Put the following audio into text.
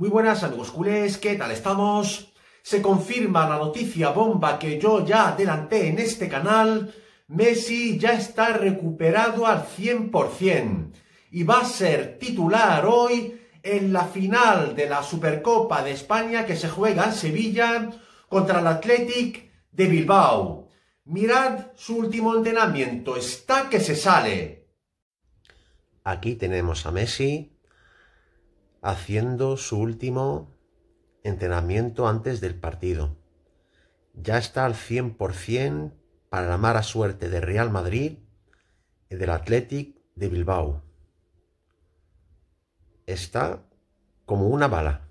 Muy buenas amigos culés, ¿qué tal estamos? Se confirma la noticia bomba que yo ya adelanté en este canal. Messi ya está recuperado al 100% y va a ser titular hoy en la final de la Supercopa de España que se juega en Sevilla contra el Athletic de Bilbao. Mirad su último entrenamiento, está que se sale. Aquí tenemos a Messi haciendo su último entrenamiento antes del partido. Ya está al 100% para la mala suerte de Real Madrid y del Athletic de Bilbao. Está como una bala.